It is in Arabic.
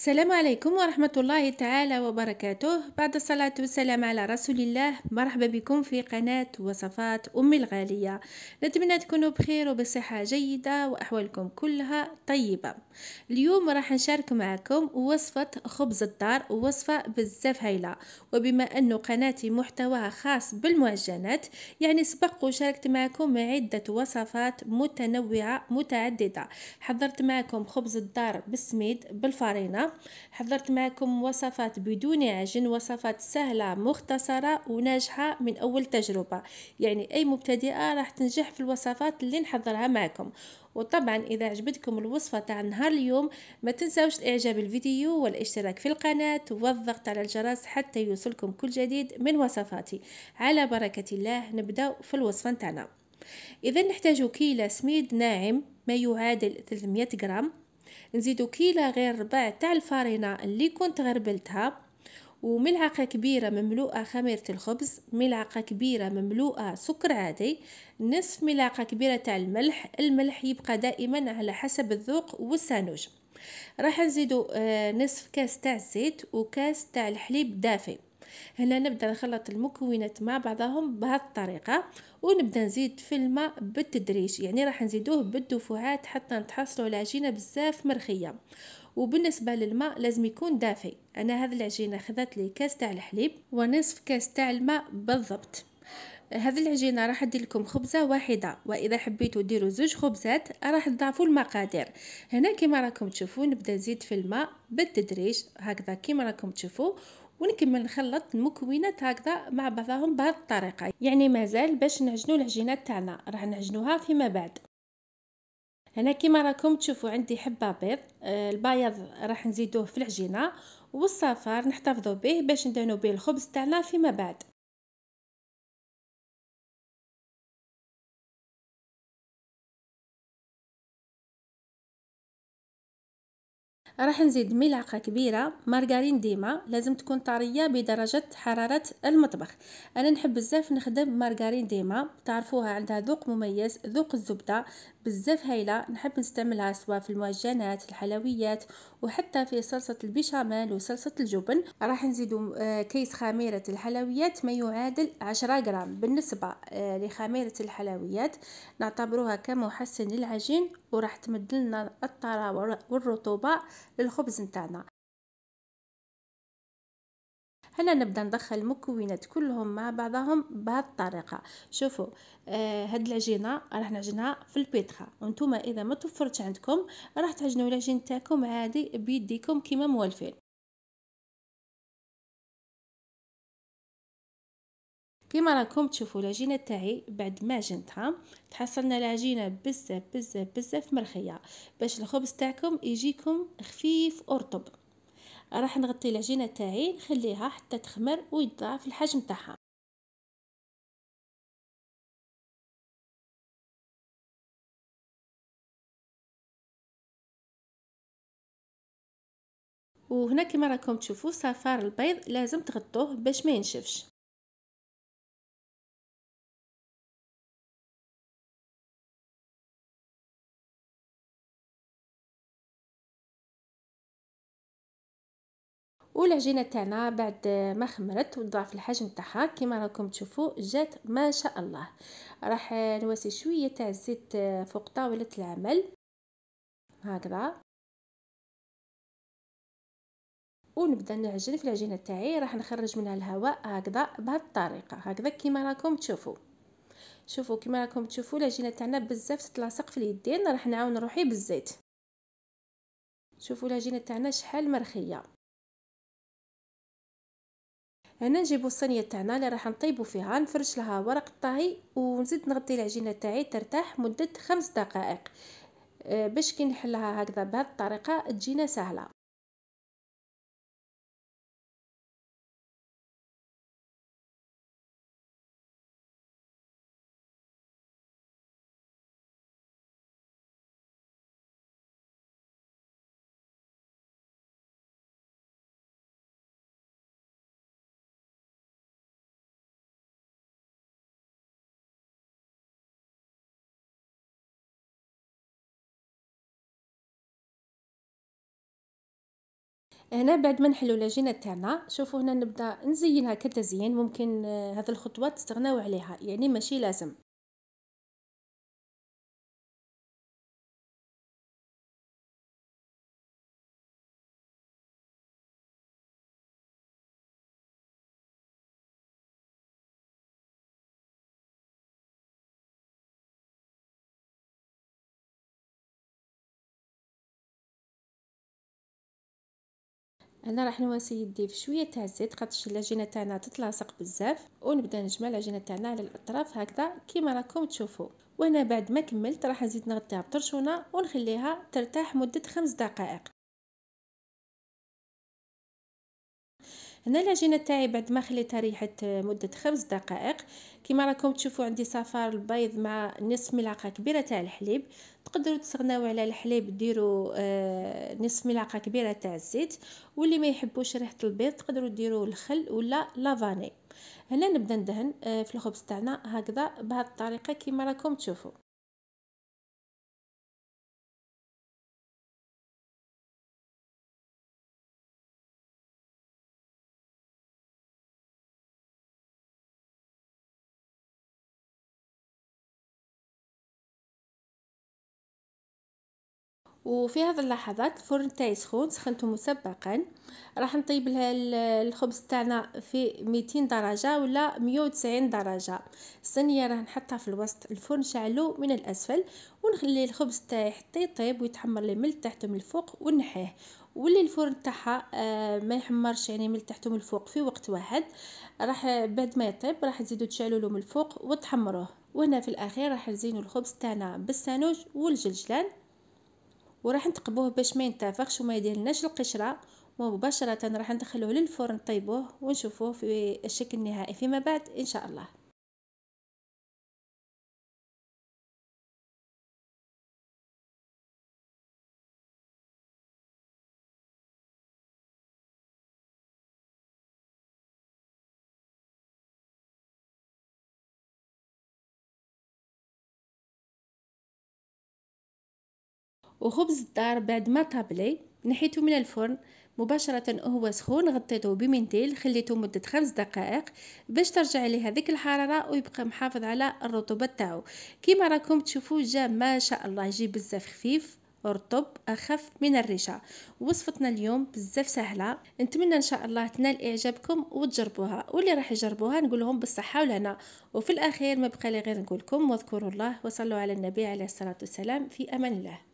السلام عليكم ورحمة الله تعالى وبركاته بعد الصلاة والسلام على رسول الله مرحبا بكم في قناة وصفات أمي الغالية نتمنى تكونوا بخير وبصحة جيدة وأحوالكم كلها طيبة اليوم راح نشارك معكم وصفة خبز الدار وصفة بزاف هايلة وبما أن قناتي محتواها خاص بالمعجنات يعني سبق وشاركت معكم عدة وصفات متنوعة متعددة حضرت معكم خبز الدار بالسميد بالفارينة حضرت معكم وصفات بدون عجن وصفات سهلة مختصرة وناجحة من أول تجربة يعني أي مبتدئة راح تنجح في الوصفات اللي نحضرها معكم وطبعا إذا عجبتكم الوصفة تاع نهار اليوم ما تنساوش الإعجاب الفيديو والاشتراك في القناة والضغط على الجرس حتى يوصلكم كل جديد من وصفاتي على بركة الله نبدأ في الوصفة تاعنا إذا نحتاج كيلة سميد ناعم ما يعادل 300 غرام نزيدو كيلا غير ربع تاع الفارينة اللي كنت غربلتها وملعقة كبيرة مملوءة خميرة الخبز ملعقة كبيرة مملوءة سكر عادي نصف ملعقة كبيرة تاع الملح الملح يبقى دائما على حسب الذوق والسانوج راح نزيدو آه، نصف كاس تاع الزيت وكاس تاع الحليب دافئ هنا نبدا نخلط المكونات مع بعضهم بهذه الطريقه ونبدا نزيد في الماء بالتدريج يعني راح نزيدوه بالدفوعات حتى نتحصلوا على عجينه بزاف مرخيه وبالنسبة للماء لازم يكون دافئ أنا هذه العجينة خذت لي كاس تاع الحليب ونصف كاس تاع الماء بالضبط هذه العجينة راح ادير لكم خبزة واحدة وإذا حبيتوا ديروا زوج خبزات راح تضافوا المقادير هنا كما راكم تشوفوا نبدا نزيد في الماء بالتدريج هكذا كما راكم تشوفوا ونكمل نخلط المكونات هكذا مع بعضهم بهذه الطريقه يعني مازال باش نعجنوا العجينه تاعنا راح نعجنوها فيما بعد هنا كيما راكم تشوفوا عندي حبه بيض آه البياض راح نزيدوه في العجينه والصفار نحتفظوا به باش ندهنوا به الخبز تاعنا فيما بعد راح نزيد ملعقه كبيره مارغرين ديما لازم تكون طريه بدرجه حراره المطبخ انا نحب بزاف نخدم مارغرين ديما تعرفوها عندها ذوق مميز ذوق الزبده بزاف هايله نحب نستعملها سواء في المعجنات الحلويات وحتى في صلصه البيشاميل وصلصه الجبن راح نزيدو آه، كيس خميره الحلويات ما يعادل 10 غرام بالنسبه آه، لخميره الحلويات نعتبروها كمحسن للعجين وراح تمد لنا الطراوه والرطوبه للخبز نتاعنا هنا نبدا ندخل المكونات كلهم مع بعضهم بهذه الطريقه شوفوا آه هاد العجينه راح نعجنها في البيتخا وانتم اذا ما توفرتش عندكم راح تعجنوا العجين تاعكم عادي بيديكم كيما موالفين كيما راكم تشوفوا العجينه تاعي بعد ما عجنتها تحصلنا العجينه بزاف بزاف بزاف مرخيه باش الخبز تاعكم يجيكم خفيف ورطب راح نغطي العجينه تاعي نخليها حتى تخمر ويضاعف الحجم تاعها وهنا كما راكم تشوفوا صفار البيض لازم تغطوه باش ما ينشفش والعجينه تاعنا بعد ما خمرت وضعف الحجم تاعها كما راكم تشوفوا جات ما شاء الله راح نواسي شويه تاع الزيت فوق طاوله العمل هكذا ونبدا نعجن في العجينه تاعي راح نخرج منها الهواء هكذا بهذه الطريقه هكذا كما راكم تشوفوا شوفوا كما راكم تشوفوا العجينه تاعنا بزاف تتلاصق في اليدين راح نعاون روحي بالزيت شوفوا العجينه تاعنا شحال مرخيه هنا نجيبو الصينيه تاعنا اللي راح نطيبو فيها نفرش لها ورق الطهي ونزيد نغطي العجينه تاعي ترتاح مده خمس دقائق آه، باش كي نحلها هكذا بهذه الطريقه تجينا سهله هنا بعد ما نحلو العجينه تاعنا شوفوا هنا نبدا نزينها كتزيين ممكن هذه آه، الخطوه تستغناو عليها يعني ماشي لازم هنا راح نواسي يدي بشويه تاع الزيت خاطرش العجينه تاعنا تتلاصق بزاف ونبدا نجمع العجينه تاعنا على الاطراف هكذا كيما راكم تشوفوا وانا بعد ما كملت راح نزيد نغطيها بطرشونه ونخليها ترتاح مده خمس دقائق هنا العجينه تاعي بعد ما خليتها ريحت مده خمس دقائق كما راكم تشوفوا عندي صفار البيض مع نصف ملعقه كبيره تاع الحليب تقدروا تسغناو على الحليب ديروا آه، نصف ملعقه كبيره تاع الزيت واللي ما يحبوش ريحه البيض تقدروا ديروا الخل ولا لافاني هنا نبدا ندهن آه، في الخبز تاعنا هكذا بهذه الطريقه كما راكم تشوفوا وفي هذه اللحظات الفرن تاعي سخون سخنته مسبقا راح نطيب لها الخبز تاعنا في 200 درجه ولا 190 درجه الصينيه راه نحطها في الوسط الفرن شعلو من الاسفل ونخلي الخبز تاعي حتى يطيب ويتحمر لي من تحت ومن الفوق ونحيه واللي الفرن تاعها آه، ما يحمرش يعني من تحت ومن الفوق في وقت واحد راح بعد ما يطيب راح تزيدوا تشعلوا له من الفوق وتحمروه وهنا في الاخير راح نزينوا الخبز تاعنا بالسانوج والجلجلان وراح نتقبوه باش ما ينتفخش وما يدير لناش القشره ومباشره راح ندخلوه للفرن نطيبوه ونشوفوه في الشكل النهائي فيما بعد ان شاء الله وخبز الدار بعد ما طابلي نحيته من الفرن مباشرة وهو سخون غطيته بمنديل خليته مدة خمس دقائق باش ترجع ليه هذيك الحرارة ويبقى محافظ على الرطوبة تاعو كيما راكم تشوفوا جا ما شاء الله يجي بزاف خفيف رطب اخف من الريشه وصفتنا اليوم بزاف سهله نتمنى ان شاء الله تنال اعجابكم وتجربوها واللي راح يجربوها نقول لهم بالصحه ولنا وفي الاخير ما بقى لي غير نقول لكم واذكروا الله وصلوا على النبي عليه الصلاه والسلام في امان الله